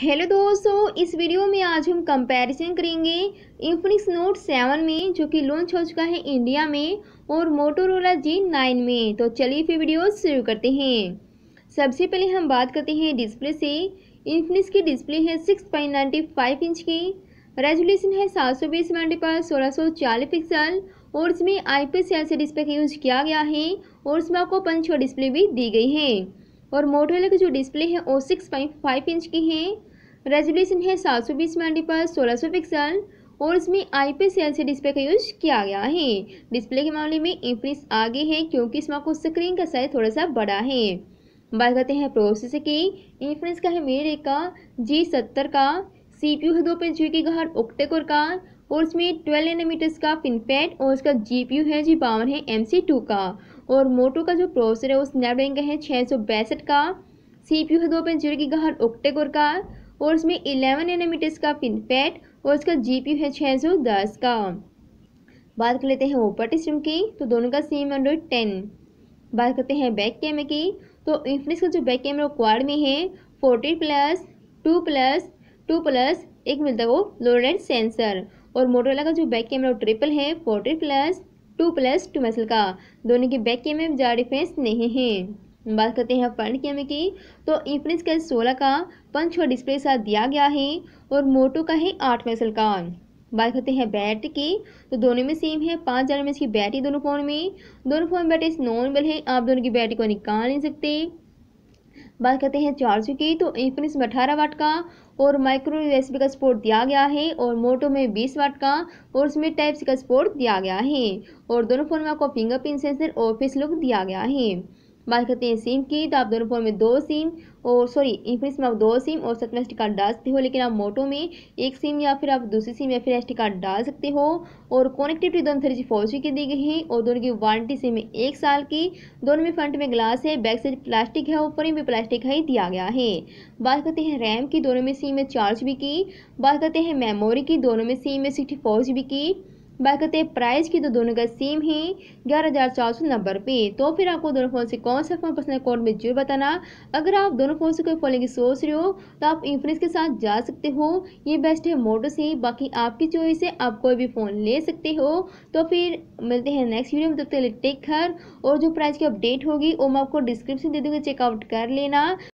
hello दोस्तों इस video में आज हम कंपैरिजन करेंगे इन्फिनिक्स नोट सेवन में जो कि लॉन्च हो चुका है इंडिया में और मोटोरोला जी नाइन में तो चलिए फिर वीडियो शुरू करते हैं सबसे पहले हम बात करते हैं डिस्प्ले से इन्फिनिक्स की डिस्प्ले है six point ninety five inch की रेजोल्यूशन है सात सौ बीस मल्टीपल सोलह सौ चालीस पिक्सल और इसमें आई पी सी डिस्प्ले का यूज़ किया गया है और इसमें आपको पंच डिस्प्ले भी दी गई है और मोटोरोला की जो डिस्प्ले है वो सिक्स पॉइंट फाइव इंच की है रेजोल्यूशन है सात सौ बीस मल्टी पर सोलह सौ पिक्सल और इसमें I P C L C display का यूज किया गया है डिस्प्ले के मामले में इंफिनिक्स आगे है क्योंकि इसमें आपको स्क्रीन का साइज थोड़ा सा बड़ा है बात करते हैं प्रोसेसर की इंफिनिक्स का है मेरे का जी सत्तर का सी पी यू है दो पे जी की गहर ओक्टेकोर का और इसमें ट्वेल्व एनामीटर्स का पिनपैड और इसका जी पी यू है जी बावन है एम सी टू का और मोटो का जो प्रोसेसर है वो स्नैपड्रैगन का है छः सौ बैसठ का सी पी यू है दो पॉइंट जीरो की गहर ओक्टेकोर का और उसमें इलेवन नैनोमीटर्स का फैट और उसका जी पी है छः सौ दस का बात कर लेते हैं ओपर स्ट्रीम की तो दोनों का सेम एंड्रॉइड टेन बात करते हैं बैक कैमरे की तो इन्फिनिक्स का जो बैक कैमरा क्वाड में है forty plus two plus two plus एक मिलता है वो लोरेंट सेंसर और मोटोला का जो बैक कैमरा ट्रिपल है forty plus two plus two मसल का दोनों के बैक कैमरे में ज़्यादा डिफरेंस नहीं है बात करते हैं फ्रंट कैमरे की तो इंफिनिक्स का सोलह का पंच और डिस्प्ले साथ दिया गया है और मोटो का है आठ मेसल का बात करते हैं बैटरी की तो दोनों में सेम है पाँच हज़ार एम की बैटरी दोनों फ़ोन में दोनों फ़ोन में बैटरी नॉर्मल है आप दोनों की बैटरी को निकाल नहीं सकते बात करते हैं चार्जर की तो इन्फिनिक्स में अठारह वाट का और माइक्रो यूएसबी का सपोर्ट दिया गया है और मोटो में बीस वाट का और उसमें टाइप सी का सपोर्ट दिया गया है और दोनों फ़ोन में आपको फिंगरप्रिंट सेंसर और फेस लुक दिया गया है बात करते हैं सिम की तो आप दोनों फोन में दो सिम और सॉरी इन्फिनिक्स में आप दो सिम और सतमेस्ट कार्ड डाल सकते हो लेकिन आप मोटो में एक सिम या फिर आप दूसरी सिम या फिर एस कार्ड डाल सकते हो और कनेक्टिविटी दोनों थ्री जी फोर जी की दी गई है और दोनों की वारंटी सिम है एक साल की दोनों में फ्रंट में ग्लास है बैक साइड प्लास्टिक है ऊपर में प्लास्टिक है दिया गया है बात करते हैं रैम की दोनों में सिम है चार की बात करते हैं मेमोरी की दोनों में सिम है सिक्सटी की बरकते प्राइस की तो दोनों का सेम है ग्यारह हज़ार चार सौ नंबर पे तो फिर आपको दोनों फोन से कौन सा फोन पसंद है कॉड में जरूर बताना अगर आप दोनों फोन से कोई फोन की सोच रहे हो तो आप इंफ्रेंस के साथ जा सकते हो ये बेस्ट है मोटो से बाकी आपकी चॉइस है आप कोई भी फ़ोन ले सकते हो तो फिर मिलते हैं नेक्स्ट वीडियो में तब तक टेक कर और जो प्राइस की अपडेट होगी वो मैं आपको डिस्क्रिप्शन दे दूँगी चेकआउट कर लेना